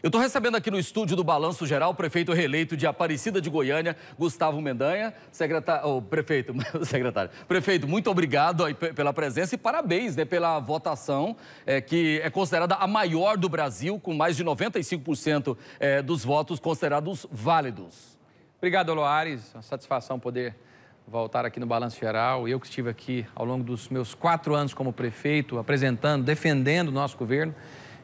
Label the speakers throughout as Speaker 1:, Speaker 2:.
Speaker 1: Eu estou recebendo aqui no estúdio do Balanço Geral o prefeito reeleito de Aparecida de Goiânia, Gustavo Mendanha. Secretário, oh, prefeito, secretário. Prefeito, muito obrigado pela presença e parabéns né, pela votação, é, que é considerada a maior do Brasil, com mais de
Speaker 2: 95% é, dos votos considerados válidos. Obrigado, Loares. Uma satisfação poder voltar aqui no Balanço Geral. Eu que estive aqui ao longo dos meus quatro anos como prefeito, apresentando, defendendo o nosso governo.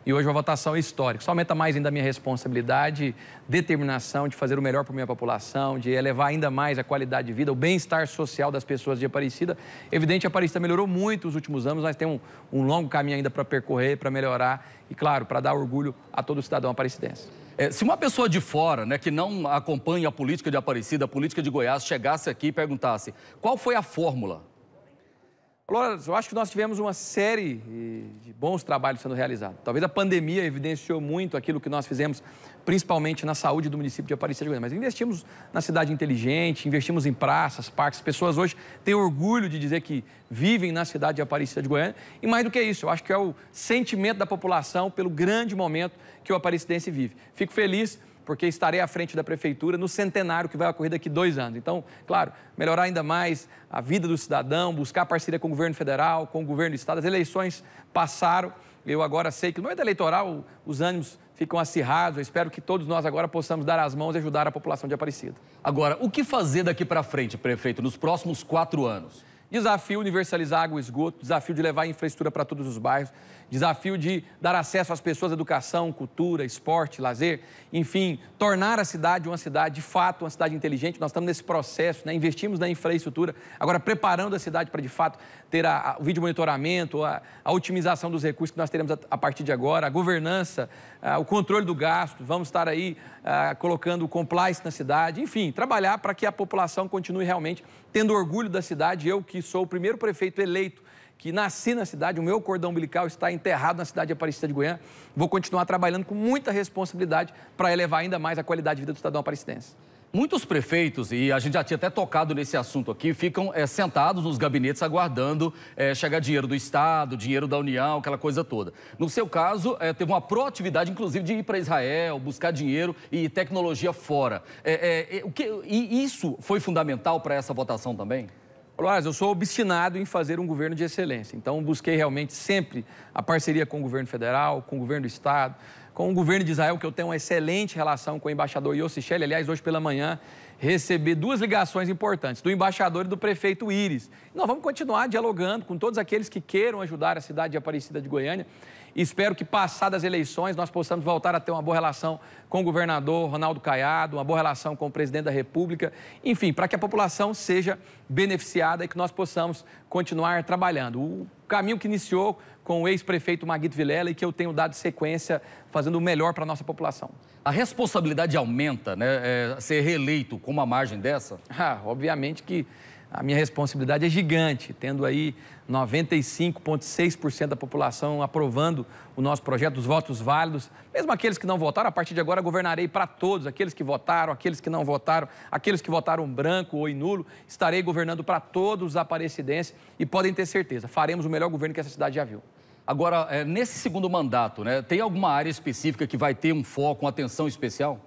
Speaker 2: E hoje a votação é histórica. Isso aumenta mais ainda a minha responsabilidade, determinação de fazer o melhor para a minha população, de elevar ainda mais a qualidade de vida, o bem-estar social das pessoas de Aparecida. Evidente, Aparecida melhorou muito nos últimos anos, mas tem um, um longo caminho ainda para percorrer, para melhorar e, claro, para dar orgulho a todo cidadão aparecidense. É, se uma pessoa de fora, né, que não acompanha a política de Aparecida, a política de Goiás, chegasse aqui e perguntasse qual foi a fórmula Lourdes, eu acho que nós tivemos uma série de bons trabalhos sendo realizados. Talvez a pandemia evidenciou muito aquilo que nós fizemos, principalmente na saúde do município de Aparecida de Goiânia. Mas investimos na cidade inteligente, investimos em praças, parques. As pessoas hoje têm orgulho de dizer que vivem na cidade de Aparecida de Goiânia. E mais do que isso, eu acho que é o sentimento da população pelo grande momento que o aparecidense vive. Fico feliz porque estarei à frente da prefeitura no centenário que vai ocorrer daqui dois anos. Então, claro, melhorar ainda mais a vida do cidadão, buscar parceria com o governo federal, com o governo do estado. As eleições passaram, eu agora sei que no momento é eleitoral os ânimos ficam acirrados. Eu espero que todos nós agora possamos dar as mãos e ajudar a população de Aparecida. Agora, o que fazer daqui para frente, prefeito, nos próximos quatro anos? Desafio universalizar água e esgoto, desafio de levar infraestrutura para todos os bairros, desafio de dar acesso às pessoas à educação, cultura, esporte, lazer, enfim, tornar a cidade uma cidade de fato, uma cidade inteligente. Nós estamos nesse processo, né? investimos na infraestrutura, agora preparando a cidade para de fato ter a, a, o vídeo monitoramento, a, a, otimização dos recursos que nós teremos a, a partir de agora, a governança, o controle do gasto, vamos estar aí colocando o compliance na cidade, enfim, trabalhar para que a população continue realmente tendo orgulho da cidade, eu que sou o primeiro prefeito eleito que nasci na cidade, o meu cordão umbilical está enterrado na cidade de Aparecida de Goiânia. Vou continuar trabalhando com muita responsabilidade para elevar ainda mais a qualidade de vida do cidadão aparecidense.
Speaker 1: Muitos prefeitos, e a gente já tinha até tocado nesse assunto aqui, ficam é, sentados nos gabinetes aguardando é, chegar dinheiro do Estado, dinheiro da União, aquela coisa toda. No seu caso, é, teve uma proatividade, inclusive, de ir para Israel, buscar dinheiro e tecnologia fora. o que, e isso foi
Speaker 2: fundamental para essa votação também? Lars, eu sou obstinado em fazer um governo de excelência. Então, busquei realmente sempre a parceria com o governo federal, com o governo do estado, com o governo de Israel, que eu tenho uma excelente relação com o embaixador Yossi Shelley. Aliás, hoje pela manhã recebi duas ligações importantes, do embaixador e do prefeito Íris. Nós vamos continuar dialogando com todos aqueles que queiram ajudar a cidade de Aparecida de Goiânia. Espero que, passadas as eleições, nós possamos voltar a ter uma boa relação com o governador Ronaldo Caiado, uma boa relação com o presidente da República, enfim, para que a população seja beneficiada e que nós possamos continuar trabalhando. O caminho que iniciou com o ex-prefeito Maguito Vilela e que eu tenho dado sequência fazendo o melhor para a nossa população. A responsabilidade aumenta, né? É, ser reeleito com uma margem dessa? Ah, obviamente que a minha responsabilidade é gigante, tendo aí 95,6% da população aprovando o nosso projeto, os votos válidos, mesmo aqueles que não votaram, a partir de agora governarei para todos, aqueles que votaram, aqueles que não votaram, aqueles que votaram branco ou nulo, estarei governando para todos os aparecidenses e podem ter certeza, faremos o melhor governo que essa cidade já viu. Agora, é, nesse segundo mandato, né, tem alguma área específica que vai ter um foco, uma atenção especial?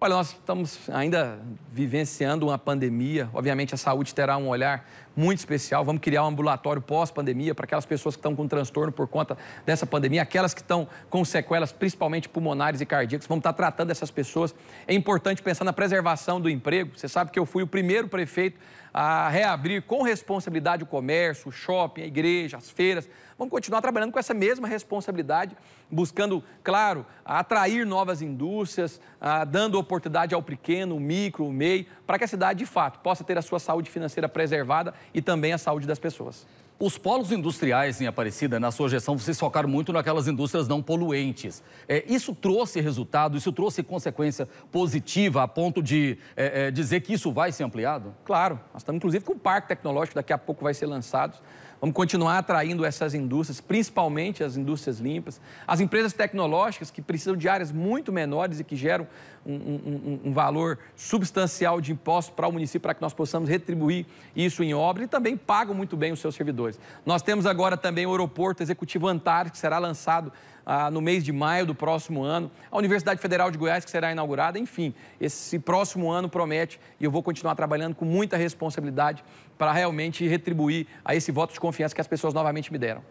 Speaker 2: Olha, nós estamos ainda vivenciando uma pandemia. Obviamente, a saúde terá um olhar muito especial. Vamos criar um ambulatório pós-pandemia para aquelas pessoas que estão com transtorno por conta dessa pandemia, aquelas que estão com sequelas, principalmente pulmonares e cardíacas. Vamos estar tratando essas pessoas. É importante pensar na preservação do emprego. Você sabe que eu fui o primeiro prefeito a reabrir com responsabilidade o comércio, o shopping, a igreja, as feiras. Vamos continuar trabalhando com essa mesma responsabilidade, buscando, claro, atrair novas indústrias, ah, dando oportunidade ao pequeno, o micro, o MEI, para que a cidade, de fato, possa ter a sua saúde financeira preservada e também a saúde das pessoas. Os polos industriais em
Speaker 1: Aparecida, na sua gestão, vocês focaram muito naquelas indústrias não poluentes. É, isso trouxe resultado, isso trouxe consequência positiva a ponto de é, é, dizer que isso vai ser ampliado?
Speaker 2: Claro, nós estamos inclusive com o parque tecnológico, daqui a pouco vai ser lançado. Vamos continuar atraindo essas indústrias, principalmente as indústrias limpas, as empresas tecnológicas que precisam de áreas muito menores e que geram um, um, um valor substancial de impostos para o município para que nós possamos retribuir isso em obra e também pagam muito bem os seus servidores. Nós temos agora também o aeroporto executivo Antares, que será lançado ah, no mês de maio do próximo ano, a Universidade Federal de Goiás, que será inaugurada, enfim, esse próximo ano promete e eu vou continuar trabalhando com muita responsabilidade para realmente retribuir a esse voto de confiança que as pessoas novamente me deram.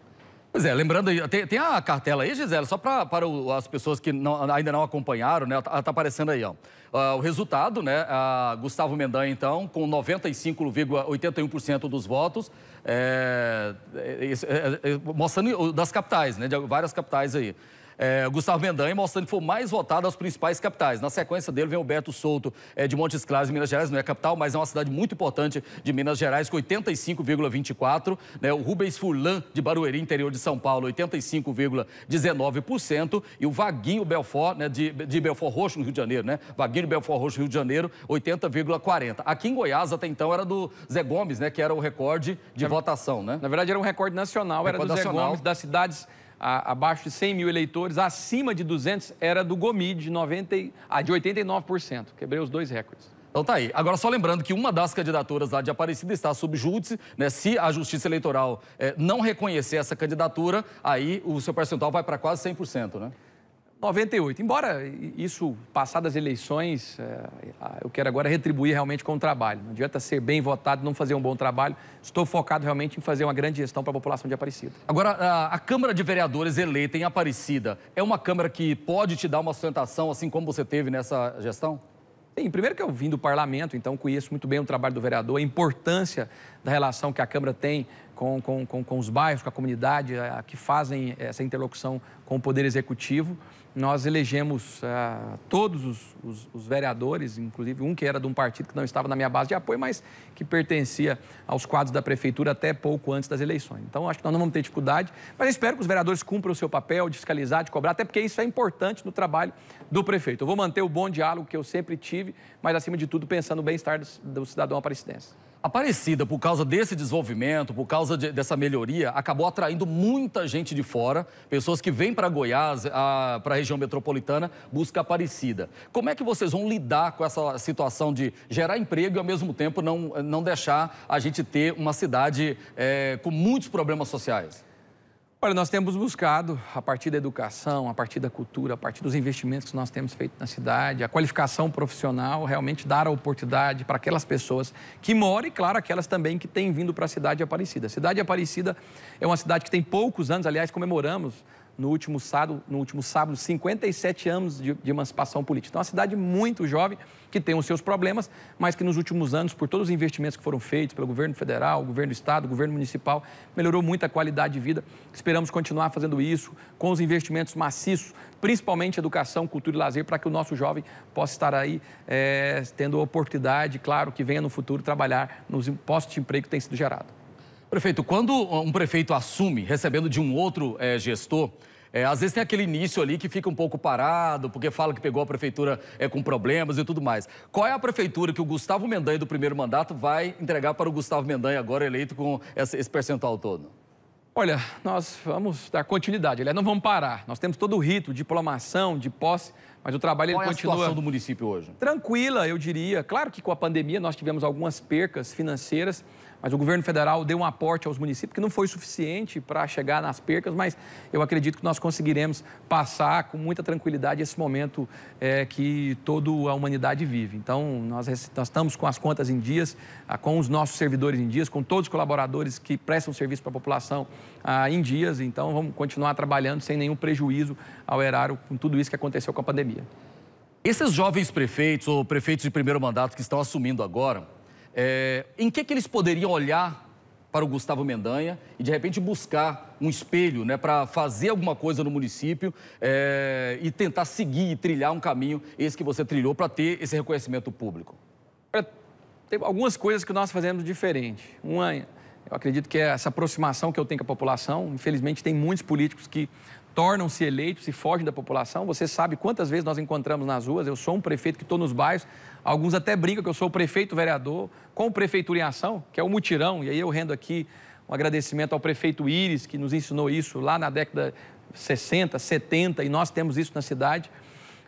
Speaker 1: Pois é, lembrando, tem, tem a cartela aí, Gisele, só pra, para o, as pessoas que não, ainda não acompanharam, né? Tá, tá aparecendo aí, ó. Uh, o resultado, né? Uh, Gustavo Mendanha, então, com 95,81% dos votos, é, é, é, mostrando das capitais, né? De várias capitais aí é, Gustavo Mendanha, mostrando que foi mais votado às principais capitais. Na sequência dele vem o Beto Souto, é, de Montes Claros, Minas Gerais, não é capital, mas é uma cidade muito importante de Minas Gerais, com 85,24%. Né? O Rubens Furlan, de Barueri, interior de São Paulo, 85,19%. E o Vaguinho Belfort, né, de, de Belfort Roxo, no Rio de Janeiro, né? Vaguinho Belfort Roxo, Rio de Janeiro, 80,40%. Aqui em Goiás, até então, era do Zé Gomes, né, que era o recorde de votação, né? Na verdade, era um recorde nacional, recorde era do nacional. Zé Gomes,
Speaker 2: das cidades a, abaixo de 100 mil eleitores, acima de 200 era do Gomide, ah, de, 90, de 89%. Quebrei os dois recordes. Então tá aí. Agora, só lembrando que uma das
Speaker 1: candidaturas lá de Aparecida está sob júdice, né? Se a Justiça Eleitoral eh, não reconhecer essa
Speaker 2: candidatura, aí o seu percentual vai para quase 100%, né? 98. Embora isso, passadas as eleições, eh, eh, eu quero agora retribuir realmente com o trabalho. Não adianta ser bem votado, não fazer um bom trabalho. Estou focado realmente em fazer uma grande gestão para a população de Aparecida. Agora,
Speaker 1: a Câmara de Vereadores eleita
Speaker 2: em Aparecida é uma Câmara que pode te dar uma sustentação, assim como você teve nessa gestão? Sim, primeiro que eu vim do parlamento, então conheço muito bem o trabalho do vereador, a importância da relação que a Câmara tem com, com, com, com os bairros, com a comunidade, eh, a, que fazem essa interlocução com o Poder Executivo nós elegemos uh, todos os, os, os, vereadores, inclusive um que era de um partido que não estava na minha base de apoio, mas que pertencia aos quadros da prefeitura até pouco antes das eleições. Então, acho que nós não vamos ter dificuldade, mas espero que os vereadores cumpram o seu papel de fiscalizar, de cobrar, até porque isso é importante no trabalho do prefeito. Eu vou manter o bom diálogo que eu sempre tive, mas, acima de tudo, pensando no bem-estar do, do cidadão aparecidense. Aparecida, por causa desse desenvolvimento, por causa de, dessa melhoria, acabou atraindo
Speaker 1: muita gente de fora, pessoas que vêm para Goiás, para a região metropolitana, busca Aparecida. Como é que vocês vão lidar com essa situação de gerar emprego e, ao mesmo tempo, não,
Speaker 2: não deixar a gente ter uma cidade é, com muitos problemas sociais? Olha, nós temos buscado, a partir da educação, a partir da cultura, a partir dos investimentos que nós temos feito na cidade, a qualificação profissional, realmente dar a oportunidade para aquelas pessoas que moram e, claro, aquelas também que têm vindo para a cidade Aparecida. A cidade Aparecida é uma cidade que tem poucos anos, aliás, comemoramos no último sábado, no último sábado 57 anos de, de, emancipação política. Então, é uma cidade muito jovem, que tem os seus problemas, mas que nos últimos anos, por todos os investimentos que foram feitos pelo governo federal, governo do estado, governo municipal, melhorou muito a qualidade de vida. Esperamos continuar fazendo isso com os investimentos maciços, principalmente educação, cultura e lazer, para que o nosso jovem possa estar aí é, tendo oportunidade, claro, que venha no futuro trabalhar nos postos de emprego que têm sido gerados Prefeito, quando um prefeito assume recebendo
Speaker 1: de um outro é, gestor, é, às vezes tem aquele início ali que fica um pouco parado, porque fala que pegou a prefeitura é, com problemas e tudo mais. Qual é a prefeitura que o Gustavo Mendanha do primeiro mandato vai entregar para o Gustavo Mendanha agora eleito com esse percentual todo?
Speaker 2: Olha, nós vamos dar continuidade, aliás, não vamos parar. Nós temos todo o rito de diplomação, de posse, mas o trabalho Qual ele é continua. Qual a situação do
Speaker 1: município hoje?
Speaker 2: Tranquila, eu diria. Claro que com a pandemia nós tivemos algumas percas financeiras, mas o governo federal deu um aporte aos municípios que não foi suficiente para chegar nas percas, mas eu acredito que nós conseguiremos passar com muita tranquilidade esse momento é, que toda a humanidade vive. Então, nós, nós estamos com as contas em dias, com os nossos servidores em dias, com todos os colaboradores que prestam serviço para a população ah, em dias. Então, vamos continuar trabalhando sem nenhum prejuízo ao erário com tudo isso que aconteceu com a pandemia. Esses jovens prefeitos ou prefeitos de primeiro mandato que estão assumindo agora é,
Speaker 1: em que, que eles poderiam olhar para o Gustavo Mendanha e, de repente, buscar um espelho né, para fazer alguma coisa no município é, e tentar seguir e trilhar um
Speaker 2: caminho, esse que você trilhou, para ter esse reconhecimento público? É, tem algumas coisas que nós fazemos diferente. Uma, eu acredito que é essa aproximação que eu tenho com a população. Infelizmente, tem muitos políticos que tornam-se eleitos e fogem da população. Você sabe quantas vezes nós encontramos nas ruas. Eu sou um prefeito que estou nos bairros. Alguns até brincam que eu sou o prefeito vereador com Prefeitura em Ação, que é o mutirão. E aí eu rendo aqui um agradecimento ao prefeito Iris, que nos ensinou isso lá na década 60, 70, e nós temos isso na cidade.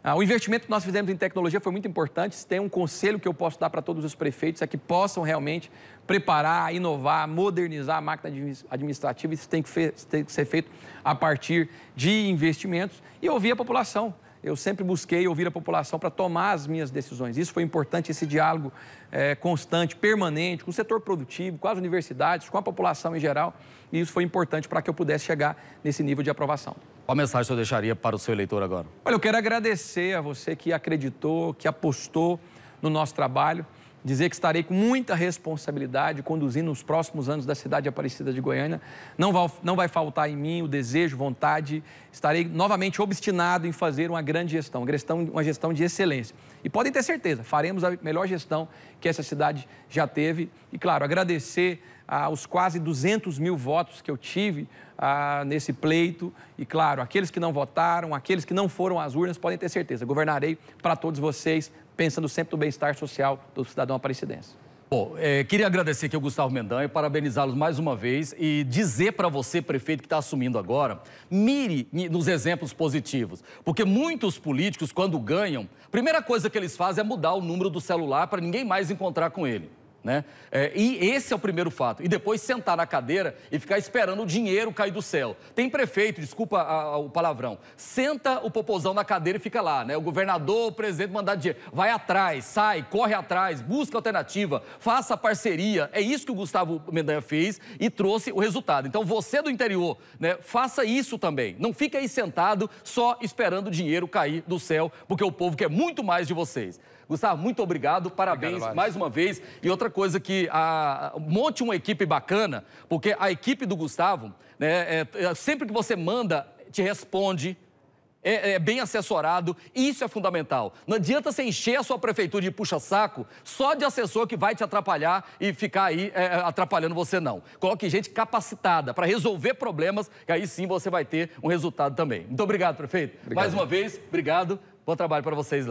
Speaker 2: Ah, o investimento que nós fizemos em tecnologia foi muito importante. Tem um conselho que eu posso dar para todos os prefeitos é que possam realmente preparar, inovar, modernizar a máquina administrativa. Isso tem que, tem que ser feito a partir de investimentos e ouvir a população eu sempre busquei ouvir a população para tomar as minhas decisões. Isso foi importante, esse diálogo é, constante, permanente, com o setor produtivo, com as universidades, com a população em geral. E isso foi importante para que eu pudesse chegar nesse nível de aprovação.
Speaker 1: Qual mensagem você deixaria para o seu eleitor agora?
Speaker 2: Olha, eu quero agradecer a você que acreditou, que apostou no nosso trabalho dizer que estarei com muita responsabilidade conduzindo os próximos anos da cidade aparecida de Goiânia. Não vai, não vai faltar em mim o desejo, vontade. Estarei novamente obstinado em fazer uma grande gestão, uma gestão, de excelência. E podem ter certeza, faremos a melhor gestão que essa cidade já teve. E, claro, agradecer aos ah, quase 200 mil votos que eu tive ah, nesse pleito. E, claro, aqueles que não votaram, aqueles que não foram às urnas, podem ter certeza. Governarei para todos vocês pensando sempre no bem-estar social do cidadão aparecidense. Bom, é,
Speaker 1: queria agradecer aqui ao Gustavo Mendanha, parabenizá-los mais uma vez e dizer para você, prefeito, que está assumindo agora, mire nos exemplos positivos. Porque muitos políticos, quando ganham, a primeira coisa que eles fazem é mudar o número do celular para ninguém mais encontrar com ele. Né? É, e esse é o primeiro fato. E depois sentar na cadeira e ficar esperando o dinheiro cair do céu. Tem prefeito, desculpa a, a, o palavrão, senta o popozão na cadeira e fica lá, né? O governador, o presidente mandar dinheiro. Vai atrás, sai, corre atrás, busca alternativa, faça parceria. É isso que o Gustavo Mendanha fez e trouxe o resultado. Então você do interior, né, faça isso também. Não fique aí sentado só esperando o dinheiro cair do céu, porque é o povo quer muito mais de vocês. Gustavo, muito obrigado, parabéns obrigado, mais uma vez. E outra coisa que a, monte uma equipe bacana, porque a equipe do Gustavo, né, é, é, sempre que você manda, te responde, é, é, bem assessorado, isso é fundamental. Não adianta você encher a sua prefeitura de puxa-saco só de assessor que vai te atrapalhar e ficar aí é, é atrapalhando você, não. Coloque gente capacitada para resolver problemas, que aí sim você vai ter um resultado também. Muito obrigado, prefeito. Obrigado. Mais uma vez, obrigado. Bom trabalho para vocês lá.